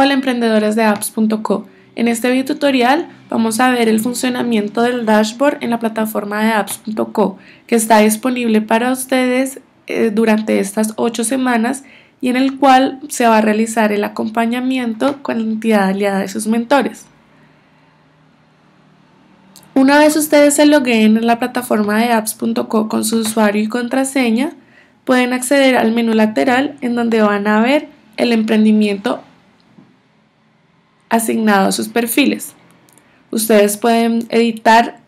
Hola emprendedores de apps.co. En este video tutorial vamos a ver el funcionamiento del dashboard en la plataforma de apps.co que está disponible para ustedes eh, durante estas ocho semanas y en el cual se va a realizar el acompañamiento con la entidad aliada de sus mentores. Una vez ustedes se logueen en la plataforma de apps.co con su usuario y contraseña, pueden acceder al menú lateral en donde van a ver el emprendimiento asignado a sus perfiles. Ustedes pueden editar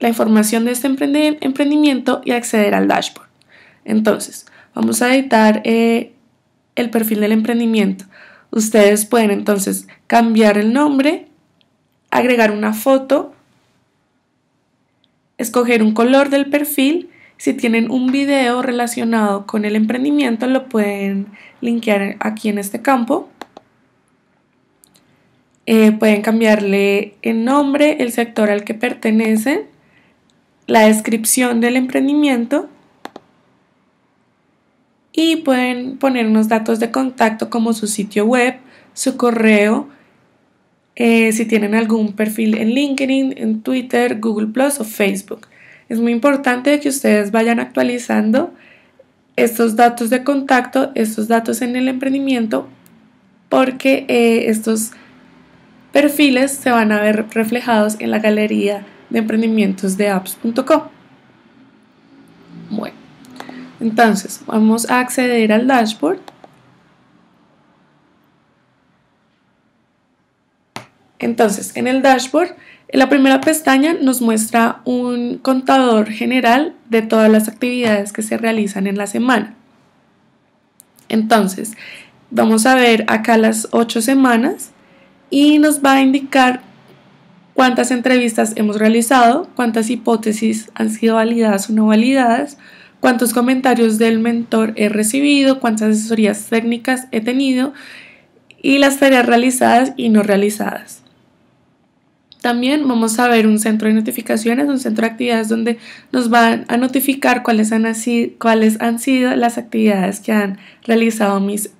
la información de este emprendimiento y acceder al dashboard. Entonces, vamos a editar eh, el perfil del emprendimiento. Ustedes pueden entonces cambiar el nombre, agregar una foto, escoger un color del perfil. Si tienen un video relacionado con el emprendimiento, lo pueden linkear aquí en este campo. Eh, pueden cambiarle el nombre, el sector al que pertenecen, la descripción del emprendimiento y pueden poner unos datos de contacto como su sitio web, su correo, eh, si tienen algún perfil en LinkedIn, en Twitter, Google Plus o Facebook. Es muy importante que ustedes vayan actualizando estos datos de contacto, estos datos en el emprendimiento, porque eh, estos perfiles se van a ver reflejados en la galería de emprendimientos de apps.com. Bueno, entonces vamos a acceder al dashboard. Entonces, en el dashboard, en la primera pestaña nos muestra un contador general de todas las actividades que se realizan en la semana. Entonces, vamos a ver acá las ocho semanas y nos va a indicar cuántas entrevistas hemos realizado, cuántas hipótesis han sido validadas o no validadas, cuántos comentarios del mentor he recibido, cuántas asesorías técnicas he tenido y las tareas realizadas y no realizadas. También vamos a ver un centro de notificaciones, un centro de actividades donde nos van a notificar cuáles han, cuáles han sido las actividades que han realizado mis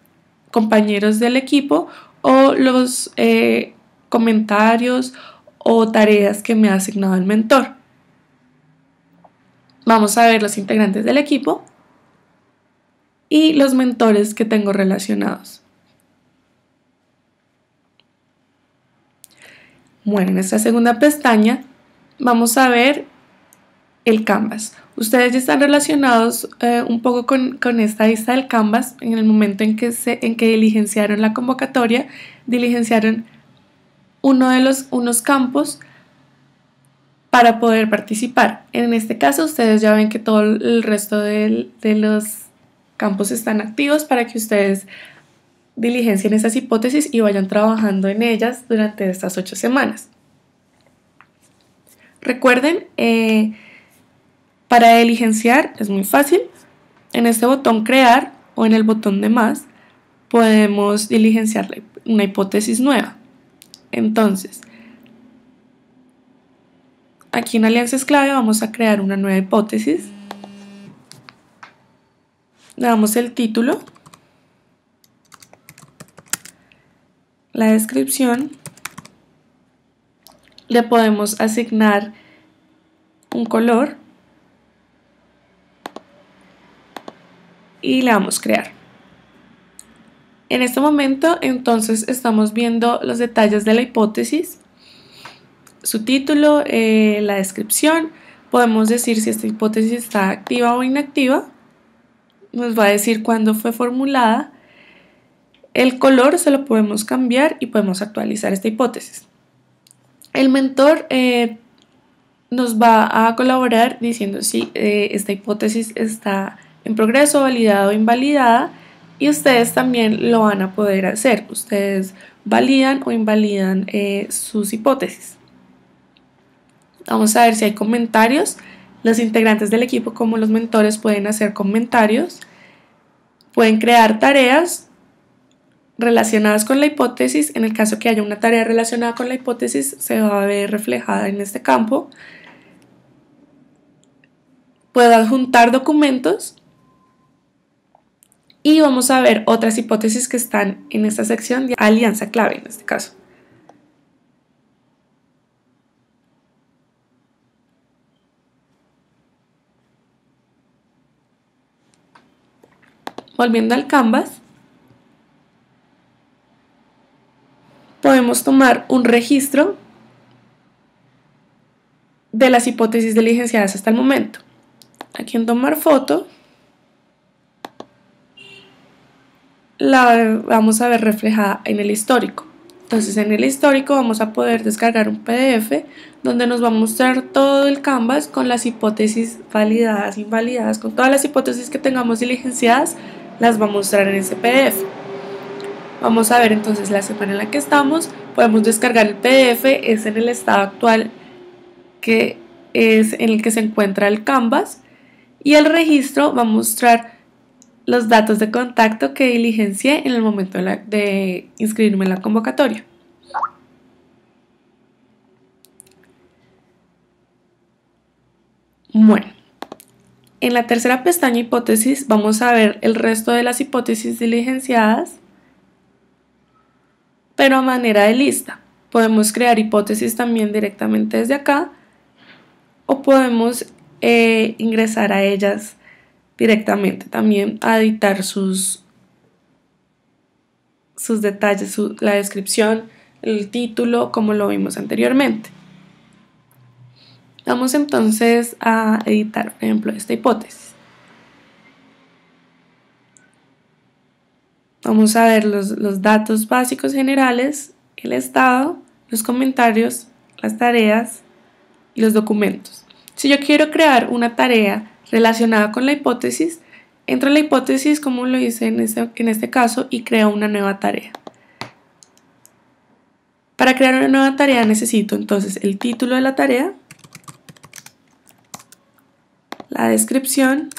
compañeros del equipo o los eh, comentarios o tareas que me ha asignado el mentor. Vamos a ver los integrantes del equipo y los mentores que tengo relacionados. Bueno, en esta segunda pestaña vamos a ver el canvas. Ustedes ya están relacionados eh, un poco con, esta lista del canvas en el momento en que, se, en que diligenciaron la convocatoria, diligenciaron uno de los unos campos para poder participar. En este caso, ustedes ya ven que todo el resto de, los campos están activos para que ustedes diligencien esas hipótesis y vayan trabajando en ellas durante estas ocho semanas. Recuerden eh, para diligenciar es muy fácil. En este botón crear o en el botón de más podemos diligenciar una hipótesis nueva. Entonces, aquí en alianzas clave vamos a crear una nueva hipótesis. Le damos el título, la descripción, le podemos asignar un color y le damos crear. En este momento entonces estamos viendo los detalles de la hipótesis, su título, eh, la descripción, podemos decir si esta hipótesis está activa o inactiva, nos va a decir cuándo fue formulada, el color se lo podemos cambiar y podemos actualizar esta hipótesis. El mentor eh, nos va a colaborar diciendo si eh, esta hipótesis está en progreso, validado o invalidada. Y ustedes también lo van a poder hacer. Ustedes validan o invalidan eh, sus hipótesis. Vamos a ver si hay comentarios. Los integrantes del equipo como los mentores pueden hacer comentarios. Pueden crear tareas relacionadas con la hipótesis. En el caso que haya una tarea relacionada con la hipótesis, se va a ver reflejada en este campo. Puedo adjuntar documentos y vamos a ver otras hipótesis que están en esta sección de alianza clave en este caso. Volviendo al canvas, podemos tomar un registro de las hipótesis diligenciadas hasta el momento. Aquí en tomar foto la vamos a ver reflejada en el histórico. Entonces en el histórico vamos a poder descargar un PDF donde nos va a mostrar todo el canvas con las hipótesis validadas, invalidadas, con todas las hipótesis que tengamos diligenciadas, las va a mostrar en ese PDF. Vamos a ver entonces la semana en la que estamos, podemos descargar el PDF, es en el estado actual que es en el que se encuentra el canvas y el registro va a mostrar los datos de contacto que diligencié en el momento de, inscribirme en la convocatoria. Bueno, en la tercera pestaña hipótesis vamos a ver el resto de las hipótesis diligenciadas, pero a manera de lista. Podemos crear hipótesis también directamente desde acá o podemos eh, ingresar a ellas directamente también a editar sus, sus detalles, la descripción, el título, como lo vimos anteriormente. Vamos entonces a editar, por ejemplo, esta hipótesis. Vamos a ver los, los datos básicos generales, el estado, los comentarios, las tareas y los documentos. Si yo quiero crear una tarea relacionada con la hipótesis, entra la hipótesis como lo hice en este, caso y crea una nueva tarea. Para crear una nueva tarea necesito entonces el título de la tarea, la descripción,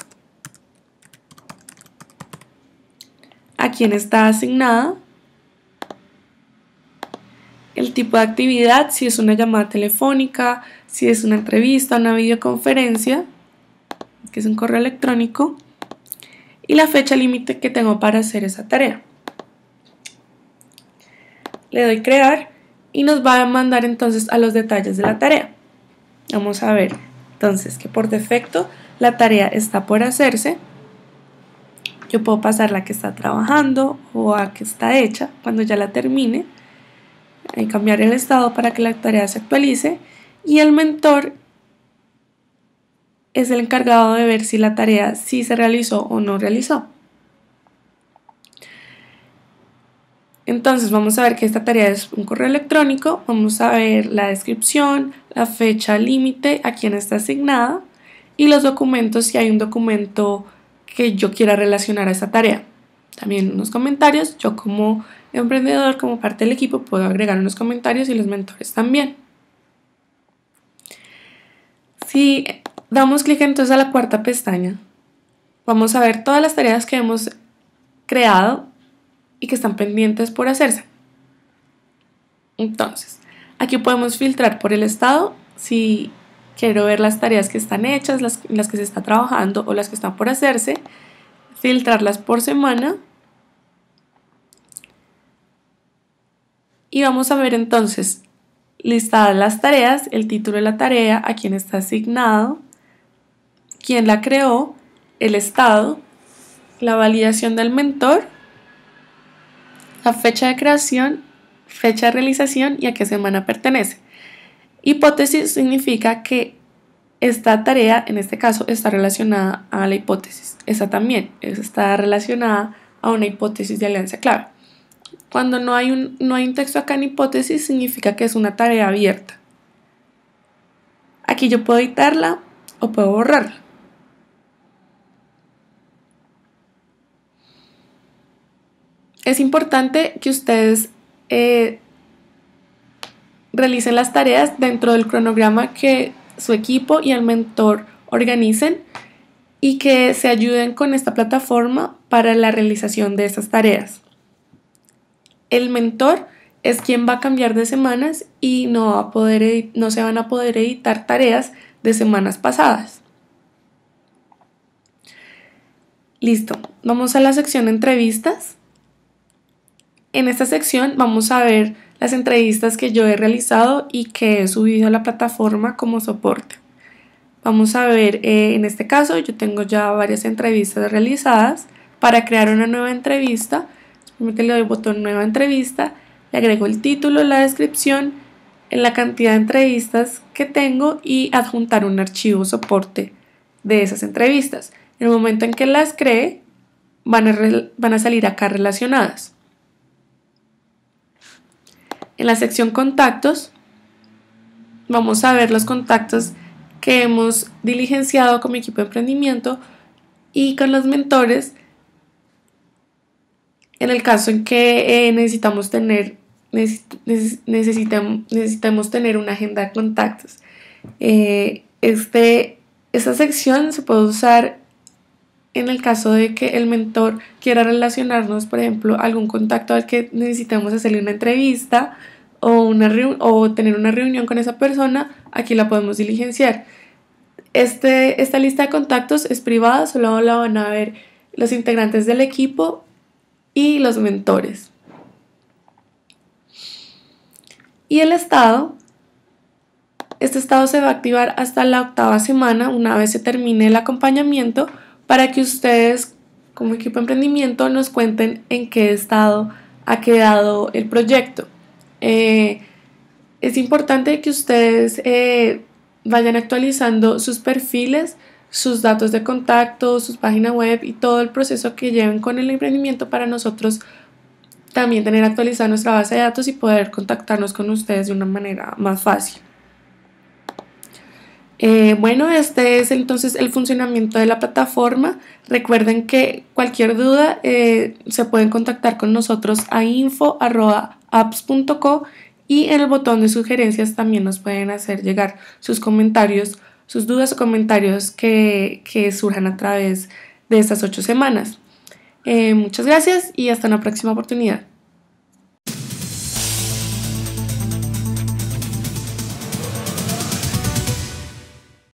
a quién está asignada, el tipo de actividad, si es una llamada telefónica, si es una entrevista, una videoconferencia, que es un correo electrónico, y la fecha límite que tengo para hacer esa tarea. Le doy crear y nos va a mandar entonces a los detalles de la tarea. Vamos a ver entonces que por defecto la tarea está por hacerse. Yo puedo pasar la que está trabajando o a que está hecha cuando ya la termine. Y cambiar el estado para que la tarea se actualice. Y el mentor es el encargado de ver si la tarea sí se realizó o no realizó. Entonces vamos a ver que esta tarea es un correo electrónico, vamos a ver la descripción, la fecha límite, a quién está asignada y los documentos, si hay un documento que yo quiera relacionar a esta tarea. También unos comentarios, yo como emprendedor, como parte del equipo, puedo agregar unos comentarios y los mentores también. Si Damos clic entonces a la cuarta pestaña. Vamos a ver todas las tareas que hemos creado y que están pendientes por hacerse. Entonces, aquí podemos filtrar por el estado si quiero ver las tareas que están hechas, las, las que se está trabajando o las que están por hacerse, filtrarlas por semana y vamos a ver entonces listadas las tareas, el título de la tarea, a quién está asignado, quién la creó, el estado, la validación del mentor, la fecha de creación, fecha de realización y a qué semana pertenece. Hipótesis significa que esta tarea, en este caso, está relacionada a la hipótesis. Esta también está relacionada a una hipótesis de alianza clave. Cuando no hay un, no hay un texto acá en hipótesis, significa que es una tarea abierta. Aquí yo puedo editarla o puedo borrarla. es importante que ustedes eh, realicen las tareas dentro del cronograma que su equipo y el mentor organicen y que se ayuden con esta plataforma para la realización de esas tareas. El mentor es quien va a cambiar de semanas y no, va a poder no se van a poder editar tareas de semanas pasadas. Listo, vamos a la sección entrevistas. En esta sección vamos a ver las entrevistas que yo he realizado y que he subido a la plataforma como soporte. Vamos a ver, eh, en este caso yo tengo ya varias entrevistas realizadas. Para crear una nueva entrevista, simplemente le doy botón nueva entrevista, le agrego el título, la descripción, en la cantidad de entrevistas que tengo y adjuntar un archivo soporte de esas entrevistas. En el momento en que las cree, van a salir acá relacionadas. En la sección contactos vamos a ver los contactos que hemos diligenciado con mi equipo de emprendimiento y con los mentores en el caso en que eh, necesitamos tener necesitamos necesitamos tener una agenda de contactos. Eh, este, esta sección se puede usar en el caso de que el mentor quiera relacionarnos, por ejemplo, algún contacto al que necesitemos hacerle una entrevista o, o tener una reunión con esa persona, aquí la podemos diligenciar. Este, esta lista de contactos es privada, solo la van a ver los integrantes del equipo y los mentores. Y el estado, este estado se va a activar hasta la octava semana, una vez se termine el acompañamiento, para que ustedes como equipo emprendimiento nos cuenten en qué estado ha quedado el proyecto. Eh, es importante que ustedes eh, vayan actualizando sus perfiles, sus datos de contacto, sus páginas web y todo el proceso que lleven con el emprendimiento para nosotros también tener actualizada nuestra base de datos y poder contactarnos con ustedes de una manera más fácil. Eh, bueno, este es entonces el funcionamiento de la plataforma. Recuerden que cualquier duda eh, se pueden contactar con nosotros a info.apps.co y en el botón de sugerencias también nos pueden hacer llegar sus comentarios, sus dudas o comentarios que, surjan a través de estas ocho semanas. Eh, muchas gracias y hasta una próxima oportunidad.